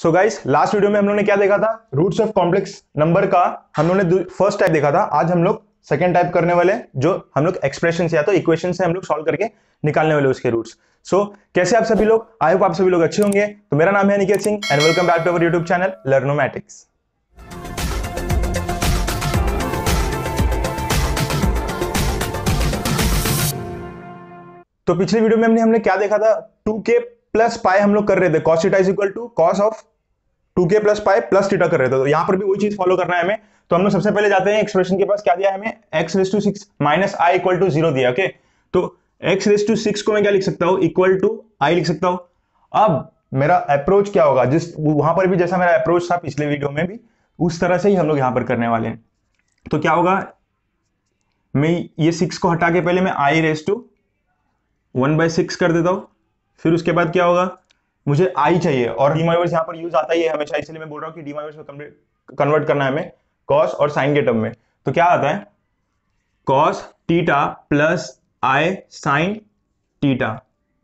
so guys last video में हम लोगों ने क्या देखा था रूट्स ऑफ कॉम्प्लेक्स नंबर का हम लोगों ने फर्स्ट टाइप देखा था आज हम लोग सेकेंड टाइप करने वाले जो हम लोग एक्सप्रेशन या तो इक्वेशन से हम लोग सॉल्व करके निकालने वाले उसके रूट्स सो so, कैसे आप सभी लोग आई होप आप सभी लोग अच्छे होंगे तो मेरा नाम है Niket Singh and welcome back to our YouTube channel Learnomatics तो पिछले वीडियो में हमने हमने क्या देखा था टू के प्लस पाए हम लोग कर रहे थे cos theta is equal to cos of two k plus pi plus theta कर रहे थे तो यहाँ पर भी वही चीज फॉलो करना है हमें तो हम लोग सबसे पहले जाते हैं एक्सप्रेशन के पास क्या दिया हमें x raise to six minus i equal to zero दिया ओके तो एक्स रेस टू सिक्स को मैं क्या लिख सकता हूँ इक्वल टू आई लिख सकता हूँ अब मेरा अप्रोच क्या होगा जिस वहां पर भी जैसा मेरा अप्रोच था पिछले वीडियो में भी उस तरह से ही हम लोग यहाँ पर करने वाले हैं तो क्या होगा मैं ये सिक्स को हटा के पहले मैं i raise to one by six कर देता हूँ फिर उसके बाद क्या होगा मुझे आई चाहिए और डीमाइवर्स यहाँ पर यूज आता ही है हमेशा इसलिए मैं बोल रहा हूँ कि डीमाइवर्स में कन्वर्ट करना है हमें कॉस और साइन के टर्म में तो क्या आता है cos theta plus i sine theta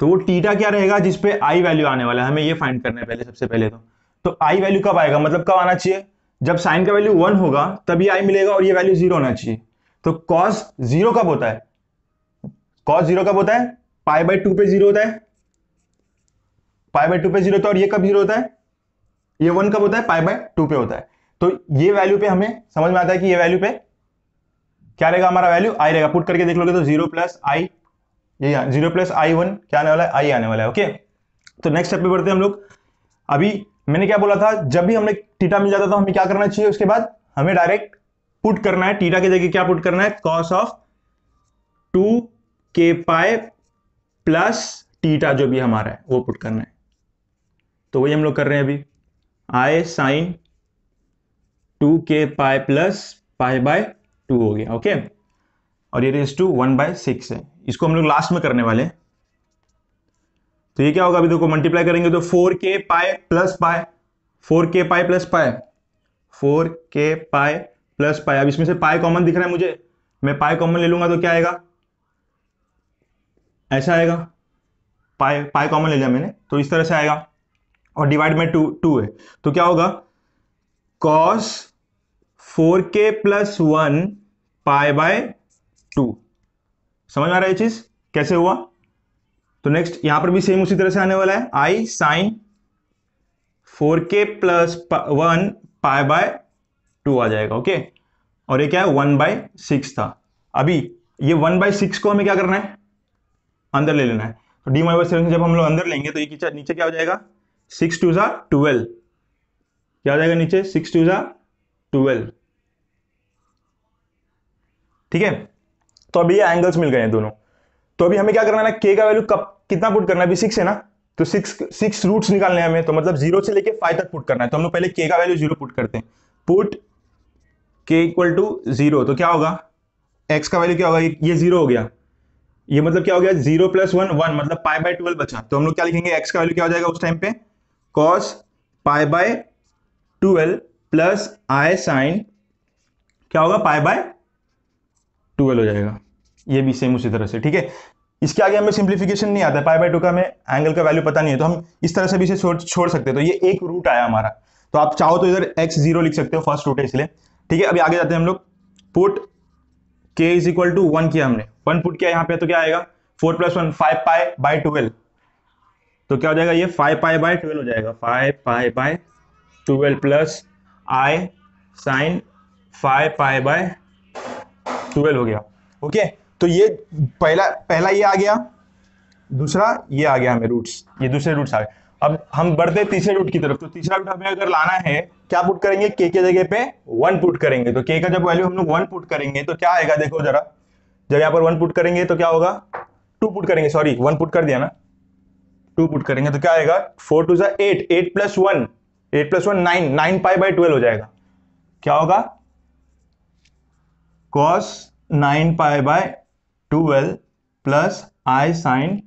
तो वो टीटा क्या रहेगा जिसपे आई वैल्यू आने वाला है हमें ये फाइंड करना है पहले सबसे पहले तो तो आई वैल्यू कब आएगा मतलब कब आना चाहिए जब साइन का वैल्यू वन होगा तभी आई मिलेगा और ये वैल्यू जीरो होना चाहिए तो कॉस जीरो कब होता है कॉस जीरो कब होता है पाई बाई टू पे जीरो होता है पाई बाय टू पे जीरो होता है और ये कब जीरो होता है ये वन कब होता है पाई बाय टू पे होता है तो ये वैल्यू पे हमें समझ में आता है कि ये वैल्यू पे क्या रहेगा हमारा वैल्यू आई रहेगा पुट करके देख लोगे तो जीरो प्लस आई ये जीरो प्लस आई वन क्या आने वाला है आई आने वाला है ओके तो नेक्स्ट स्टेप पे बढ़ते हैं हम लोग अभी मैंने क्या बोला था जब भी हमें टीटा मिल जाता था तो हमें क्या करना चाहिए उसके बाद हमें डायरेक्ट पुट करना है टीटा के जगह क्या पुट करना है कॉस ऑफ टू के पाए प्लस टीटा जो भी हमारा है वो पुट करना है तो वही हम लोग कर रहे हैं अभी आई साइन टू के पाए प्लस पाए बाय टू हो गया ओके और ये raise to one by six है इसको हम लोग लास्ट में करने वाले हैं तो ये क्या होगा अभी देखो मल्टीप्लाई करेंगे तो फोर के पाए प्लस पाए फोर के पाए प्लस पाए फोर के पाए प्लस पाए अब इसमें से पाए कॉमन दिख रहा है मुझे मैं पाए कॉमन ले लूंगा तो क्या आएगा ऐसा आएगा पाए पाए कॉमन ले लिया मैंने तो इस तरह से आएगा और डिवाइड में टू टू है तो क्या होगा cos four k plus one pi by two समझ में आ रहा है चीज कैसे हुआ तो नेक्स्ट यहां पर भी सेम उसी तरह से आने वाला है i sine four k plus one pi by two आ जाएगा ओके और ये क्या है वन बाय सिक्स था अभी ये वन बाय सिक्स को हमें क्या करना है अंदर ले लेना है तो डी माई बाई जब हम लोग अंदर लेंगे तो ये नीचे क्या हो जाएगा सिक्स टू ज़ा ट्वेल्व क्या आ जाएगा नीचे सिक्स टू ज़ा ट्वेल्व ठीक है तो अभी ये एंगल्स मिल गए हैं दोनों तो अभी हमें क्या करना है ना के का वैल्यू कब कितना पुट करना है अभी सिक्स है ना तो सिक्स सिक्स रूट्स निकालने हैं हमें तो मतलब जीरो से लेके फाइव तक पुट करना है तो हम लोग पहले के का वैल्यू जीरो पुट करते हैं पुट के इक्वल टू जीरो तो क्या होगा एक्स का वैल्यू क्या होगा ये जीरो हो गया ये मतलब क्या हो गया जीरो प्लस वन वन मतलब पाई बाई ट्वेल्व बचा तो हम लोग क्या लिखेंगे एक्स का वैल्यू क्या हो जाएगा उस टाइम पे cos pi by twelve plus i sine क्या होगा पाई बाय ट्वेल्व हो जाएगा ये भी सेम उसी तरह से ठीक है इसके आगे हमें सिंप्लीफिकेशन नहीं आता पाई बाय टू का हमें एंगल का वैल्यू पता नहीं है तो हम इस तरह से भी इसे छोड़ छोड़ सकते हैं तो ये एक रूट आया हमारा तो आप चाहो तो इधर एक्स जीरो लिख सकते हो फर्स्ट रूट है इसलिए ठीक है अभी आगे जाते हैं हम लोग पुट के इज इक्वल टू वन किया हमने वन पुट किया यहाँ पे तो क्या आएगा four plus one five pi by twelve तो क्या हो जाएगा ये फाइव पाई बाय ट्वेल्व हो जाएगा five pi by twelve plus i sine five pi by twelve हो गया ओके तो ये पहला पहला ये आ गया दूसरा ये आ गया हमें रूट्स ये दूसरे रूट्स आ गए अब हम बढ़ते तीसरे रूट की तरफ तो तीसरा रूट हमें अगर लाना है क्या पुट करेंगे के के जगह पे वन पुट करेंगे तो के का जब वैल्यू हम लोग वन पुट करेंगे तो क्या आएगा देखो जरा जब यहाँ पर वन पुट करेंगे तो क्या होगा टू पुट करेंगे सॉरी वन पुट कर दिया ना टू पुट करेंगे तो क्या आएगा फोर टू सा eight eight plus one eight plus one nine nine pi by twelve हो जाएगा क्या होगा cos nine pi by twelve plus i sine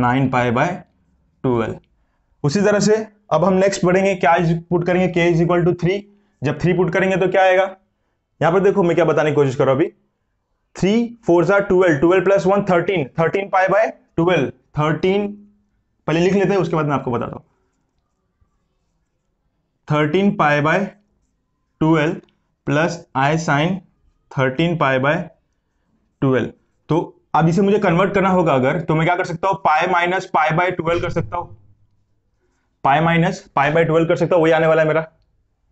nine pi by twelve उसी तरह से अब हम नेक्स्ट पढ़ेंगे क्या पुट करेंगे K is equal to three जब थ्री पुट करेंगे तो क्या आएगा यहां पर देखो मैं क्या बताने की कोशिश कर रहा हूं अभी थ्री फोर सा twelve twelve plus one thirteen thirteen pi by twelve thirteen पहले लिख लेते हैं उसके बाद मैं आपको बताता हूँ thirteen pi by twelve plus i sine thirteen pi by twelve तो अब इसे मुझे कन्वर्ट करना होगा अगर तो मैं क्या कर सकता हूँ पाए माइनस पाए बाय ट्वेल्व कर सकता हूँ पाए माइनस पाए बाय ट्वेल्व कर सकता हूँ वही आने वाला है मेरा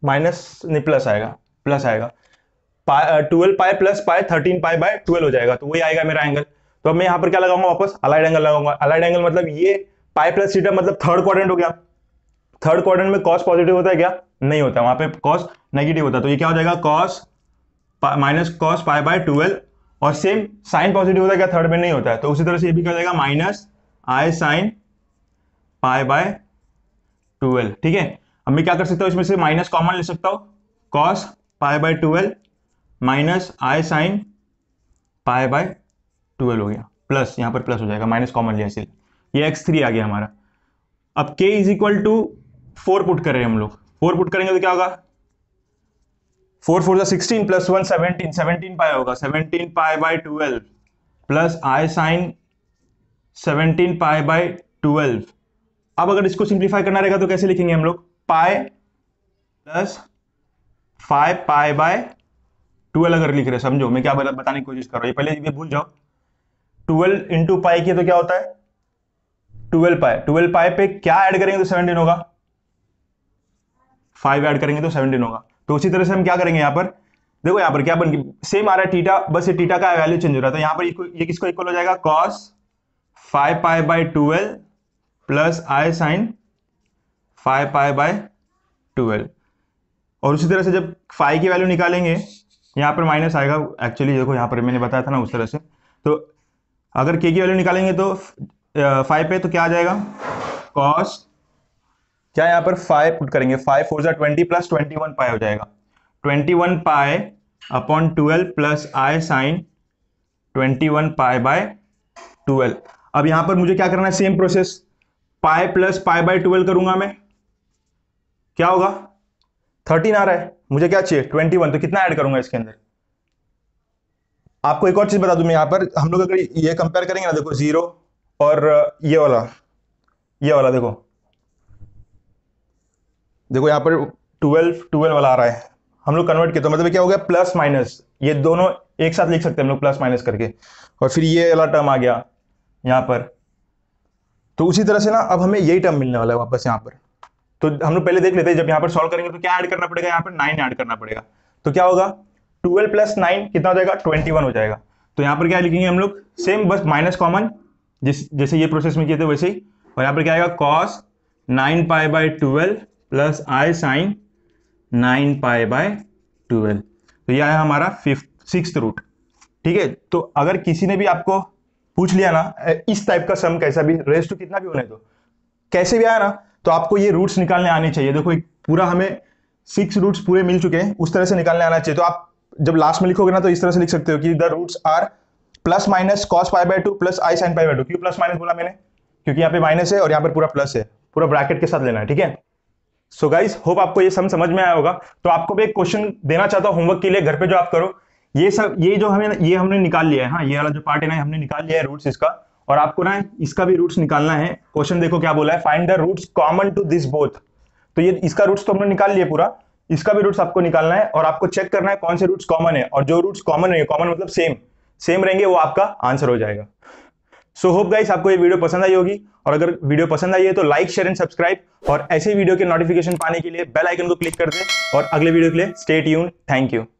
माइनस नहीं प्लस आएगा प्लस आएगा पा ट्वेल्व पाए प्लस पाए थर्टीन पाए बाय ट्वेल्व हो जाएगा तो वही आएगा मेरा एंगल तो मैं यहां पर क्या लगाऊंगा वापस अलाइड एंगल लगाऊंगा अलाइड एंगल मतलब ये पाई प्लस सीटा मतलब थर्ड क्वारेंट हो गया थर्ड क्वाड्रेंट में कॉस पॉजिटिव होता है क्या नहीं होता वहां पर कॉस नेगेटिव होता है तो ये क्या हो जाएगा cos minus cos pi by twelve और सेम साइन पॉजिटिव होता है क्या थर्ड में नहीं होता है तो उसी तरह से ये भी क्या हो जाएगा minus i sine pi by twelve ठीक है अब मैं क्या कर सकता हूँ इसमें से माइनस कॉमन ले सकता हूँ cos pi by twelve minus i sine pi by twelve हो गया प्लस यहाँ पर प्लस हो जाएगा माइनस कॉमन लिया इसलिए ये एक्स थ्री आ गया हमारा अब k is equal to four put कर रहे हैं हम लोग फोर पुट करेंगे तो क्या होगा four four sixteen plus one seventeen seventeen pi होगा seventeen pi by twelve plus i sine seventeen pi by twelve अब अगर इसको सिंप्लीफाई करना रहेगा तो कैसे लिखेंगे हम लोग pi plus five pi by twelve अगर लिख रहे समझो मैं क्या बताने की कोशिश कर रहा हूँ ये पहले ये भूल जाओ ट्वेल्व इंटू पाई की तो क्या होता है ट्वेल्व पाई ट्वेल्व पाई पे क्या ऐड करेंगे तो सेवनटीन होगा फाइव ऐड करेंगे तो सेवनटीन होगा तो उसी तरह से हम क्या करेंगे यहां पर देखो यहां पर क्या बन सेम आ रहा है टीटा बस ये टीटा का वैल्यू चेंज हो रहा है तो यहां पर ये किसको इक्वल हो जाएगा cos five pi by twelve plus i sine five pi by twelve और उसी तरह से जब फाइव की वैल्यू निकालेंगे यहां पर माइनस आएगा एक्चुअली देखो यहां पर मैंने बताया था ना उस तरह से तो अगर के की वैल्यू निकालेंगे तो फाइव पे तो क्या आ जाएगा कॉस क्या यहाँ पर फाइव पुट करेंगे फाइव फोर जो twenty plus twenty one pi हो जाएगा twenty one pi upon twelve plus i sine twenty one pi by twelve अब यहाँ पर मुझे क्या करना है same process pi plus pi by twelve करूंगा मैं क्या होगा थर्टीन आ रहा है मुझे क्या चाहिए ट्वेंटी वन तो कितना ऐड करूंगा इसके अंदर आपको एक और चीज बता दू मैं यहाँ पर हम लोग अगर ये कंपेयर करेंगे ना देखो जीरो और ये वाला ये वाला देखो देखो यहाँ पर ट्वेल्व ट्वेल्व वाला आ रहा है हम लोग कन्वर्ट किया तो मतलब क्या हो गया प्लस माइनस ये दोनों एक साथ लिख सकते हैं हम लोग प्लस माइनस करके और फिर ये वाला टर्म आ गया यहाँ पर तो उसी तरह से ना अब हमें यही टर्म मिलने वाला है वापस यहाँ पर तो हम लोग पहले देख लेते हैं जब यहाँ पर सॉल्व करेंगे तो क्या ऐड करना पड़ेगा यहाँ पर नाइन ऐड करना पड़ेगा तो क्या होगा ट्वेल्व प्लस नाइन कितना हो जाएगा ट्वेंटी वन हो जाएगा तो यहाँ पर क्या लिखेंगे हम लोग सेम बस माइनस कॉमन जिस जैसे ये प्रोसेस में किए थे वैसे ही और यहाँ पर क्या आएगा cos nine pi by twelve plus i sine nine pi by twelve तो यह आया हमारा फिफ्थ सिक्स रूट ठीक है तो अगर किसी ने भी आपको पूछ लिया ना इस टाइप का सम कैसा भी रेस्ट तो कितना भी होने दो कैसे भी आया ना तो आपको ये रूट्स निकालने आने चाहिए देखो एक पूरा हमें सिक्स रूट्स पूरे मिल चुके हैं उस तरह से निकालने आना चाहिए तो आप जब लास्ट में लिखोगे ना तो इस तरह से लिख सकते हो कि the roots are plus minus cos pi by two plus i sine pi by two क्यों प्लस माइनस बोला मैंने क्योंकि यहाँ पे माइनस है और यहाँ पर पूरा प्लस है पूरा ब्रैकेट के साथ लेना है ठीक है सो गाइस होप आपको ये सम समझ में आया होगा तो आपको भी एक क्वेश्चन देना चाहता हूँ होमवर्क के लिए घर पे जो आप करो ये सब ये जो हमें ये हमने निकाल लिया है हाँ ये वाला जो पार्ट है ना हमने निकाल लिया है रूट्स इसका और आपको ना इसका भी रूट्स निकालना है क्वेश्चन देखो क्या बोला है find the roots common to this both तो ये इसका रूट्स तो हमने निकाल लिया पूरा इसका भी रूट्स आपको निकालना है और आपको चेक करना है कौन से रूट्स कॉमन है और जो रूट्स कॉमन रहेंगे कॉमन मतलब सेम सेम रहेंगे वो आपका आंसर हो जाएगा सो होप गाइस आपको ये वीडियो पसंद आई होगी और अगर वीडियो पसंद आई है तो लाइक शेयर एंड सब्सक्राइब और ऐसे वीडियो के नोटिफिकेशन पाने के लिए बेल आइकन को क्लिक कर दें और अगले वीडियो के लिए स्टे यून थैंक यू